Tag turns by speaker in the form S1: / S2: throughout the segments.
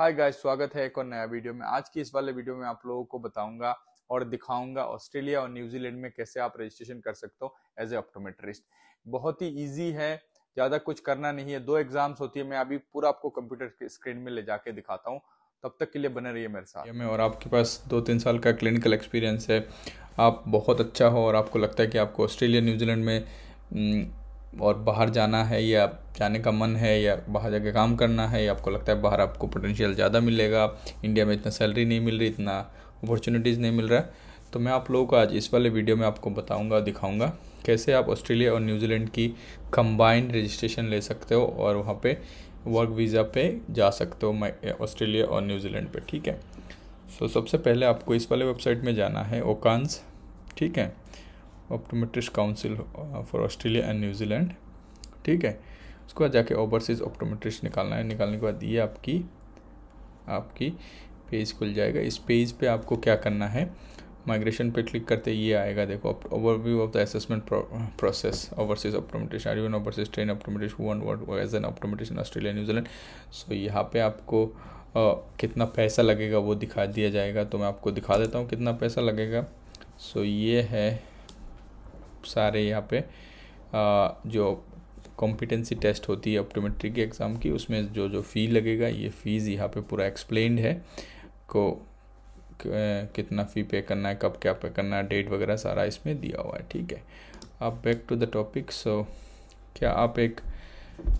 S1: hi guys स्वागत है एक और नया वीडियो में आज की इस वाले वीडियो में आप लोगों को बताऊंगा और दिखाऊंगा ऑस्ट्रेलिया और न्यूजीलैंड में कैसे आप रजिस्ट्रेशन कर सकते हो एज ए ऑप्टोमेट्रिस्ट बहुत ही ईजी है ज़्यादा कुछ करना नहीं है दो एग्जाम्स होती है मैं अभी पूरा आपको कंप्यूटर स्क्रीन में ले जाके दिखाता हूँ तब तक के लिए बने रही मेरे साथ में और आपके पास दो तीन साल का क्लिनिकल एक्सपीरियंस है आप बहुत अच्छा हो और आपको लगता है कि आपको ऑस्ट्रेलिया न्यूजीलैंड में हम्म, और बाहर जाना है या जाने का मन है या बाहर जाके काम करना है या आपको लगता है बाहर आपको पोटेंशियल ज़्यादा मिलेगा इंडिया में इतना सैलरी नहीं मिल रही इतना अपॉर्चुनिटीज़ नहीं मिल रहा है तो मैं आप लोगों को आज इस वाले वीडियो में आपको बताऊँगा दिखाऊँगा कैसे आप ऑस्ट्रेलिया और न्यूजीलैंड की कंबाइंड रजिस्ट्रेशन ले सकते हो और वहाँ पे वर्क वीज़ा पे जा सकते हो मैं ऑस्ट्रेलिया और न्यूजीलैंड पे ठीक है सो so, सबसे पहले आपको इस वाले वेबसाइट में जाना है ओकांस ठीक है optometrist council for Australia and New Zealand ठीक है उसके बाद जाके ओवरसीज ऑप्टोमेट्रिस्ट निकालना है निकालने के बाद ये आपकी आपकी पेज खुल जाएगा इस पेज पे आपको क्या करना है माइग्रेशन पे क्लिक करते ये आएगा देखो overview of the assessment process overseas ऑप्टोमेटेशन are यून overseas train ऑप्टोमेटेशन one word as an ऑप्टोमेटेशन Australia New Zealand सो यहाँ पे आपको uh, कितना पैसा लगेगा वो दिखा दिया जाएगा तो मैं आपको दिखा देता हूँ कितना पैसा लगेगा सो so, ये है सारे यहाँ पे जो कॉम्पिटेंसी टेस्ट होती है ऑप्टोमेट्री के एग्ज़ाम की उसमें जो जो फ़ी लगेगा ये फ़ीस यहाँ पे पूरा एक्सप्लेन है को कितना फ़ी पे करना है कब क्या पे करना है डेट वगैरह सारा इसमें दिया हुआ है ठीक है अब back to the topic so क्या आप एक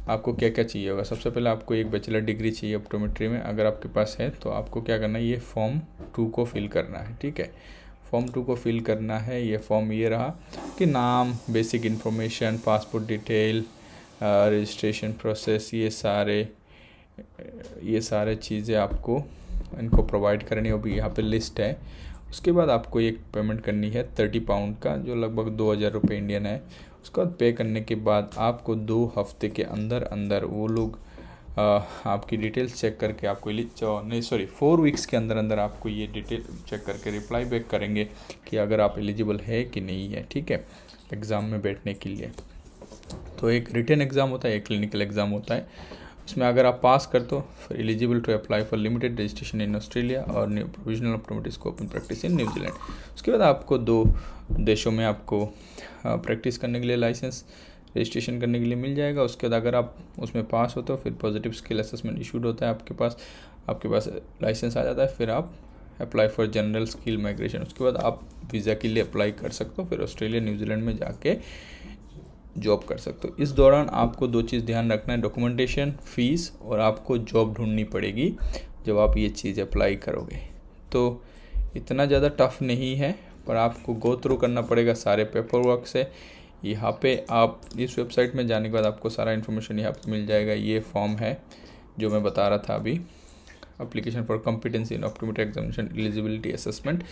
S1: आपको क्या क्या चाहिए होगा सबसे पहले आपको एक बैचलर डिग्री चाहिए ऑप्टोमेट्री में अगर आपके पास है तो आपको क्या करना है ये फॉर्म टू को फिल करना है ठीक है फॉर्म टू को फिल करना है ये फॉर्म ये रहा कि नाम basic information passport detail registration process ये सारे ये सारे चीज़ें आपको इनको प्रोवाइड करनी होगी यहाँ पे लिस्ट है उसके बाद आपको एक पेमेंट करनी है थर्टी पाउंड का जो लगभग दो हज़ार रुपये इंडियन है उसके बाद पे करने के बाद आपको दो हफ्ते के अंदर अंदर वो लोग आपकी डिटेल्स चेक करके आपको नहीं सॉरी फोर वीक्स के अंदर अंदर आपको ये डिटेल चेक करके रिप्लाई बैक करेंगे कि अगर आप एलिजिबल है कि नहीं है ठीक है एग्ज़ाम में बैठने के लिए तो एक रिटर्न एग्ज़ाम होता है एक क्लिनिकल एग्ज़ाम होता है उसमें अगर आप पास कर तो फिर eligible to apply for limited registration in Australia और provisional ऑप्टोमेटिक open practice in New Zealand उसके बाद आपको दो देशों में आपको प्रैक्टिस करने के लिए लाइसेंस रजिस्ट्रेशन करने के लिए मिल जाएगा उसके बाद अगर आप उसमें पास होते हो फिर पॉजिटिव स्किल असेसमेंट इशूड होता है आपके पास आपके पास लाइसेंस आ जाता है फिर आप apply for general skill migration उसके बाद आप वीज़ा के लिए अप्लाई कर सकते हो फिर ऑस्ट्रेलिया न्यूजीलैंड में जाके जॉब कर सकते हो इस दौरान आपको दो चीज़ ध्यान रखना है डॉक्यूमेंटेशन फीस और आपको जॉब ढूंढनी पड़ेगी जब आप ये चीज़ अप्लाई करोगे तो इतना ज़्यादा टफ नहीं है पर आपको गो थ्रू करना पड़ेगा सारे पेपर वर्क से यहाँ पे आप इस वेबसाइट में जाने के बाद आपको सारा इन्फॉर्मेशन यहाँ पर मिल जाएगा ये फॉर्म है जो मैं बता रहा था अभी application for competency in optometry examination eligibility assessment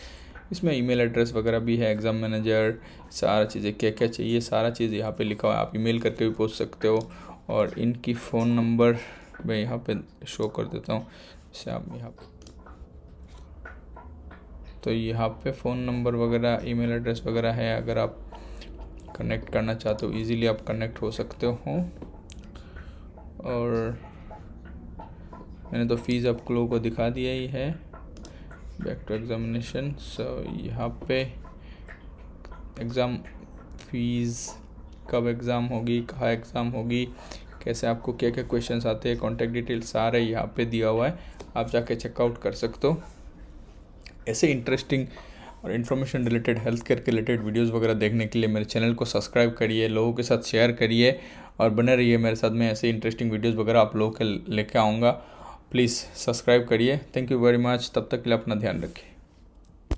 S1: इसमें ईमेल एड्रेस वगैरह भी है एग्ज़ाम मैनेजर सारा चीज़ें क्या क्या चाहिए सारा चीज़ यहाँ पे लिखा हुआ है आप ईमेल करके भी पूछ सकते हो और इनकी फ़ोन नंबर मैं यहाँ पे शो कर देता हूँ जैसे आप यहाँ पे तो यहाँ पे फ़ोन नंबर वगैरह ईमेल एड्रेस वगैरह है अगर आप कनेक्ट करना चाहते हो इजीली आप कनेक्ट हो सकते हो और मैंने तो फीस आप लोगों को दिखा दिया ही है बैक टू एग्ज़ामिनेशन सो यहाँ पे एग्ज़ाम फीस कब एग्ज़ाम होगी कहाँ एग्ज़ाम होगी कैसे आपको क्या क्या क्वेश्चन आते हैं कॉन्टैक्ट डिटेल्स सारे यहाँ पे दिया हुआ है आप जाके चेकआउट कर सकते हो ऐसे इंटरेस्टिंग और इन्फॉर्मेशन रिलेटेड हेल्थ केयर के रिलेटेड वीडियोस वगैरह देखने के लिए मेरे चैनल को सब्सक्राइब करिए लोगों के साथ शेयर करिए और बने रहिए मेरे साथ मैं ऐसे इंटरेस्टिंग वीडियोस वगैरह आप लोगों के लेके आऊँगा प्लीज़ सब्सक्राइब करिए थैंक यू वेरी मच तब तक के लिए अपना ध्यान रखिए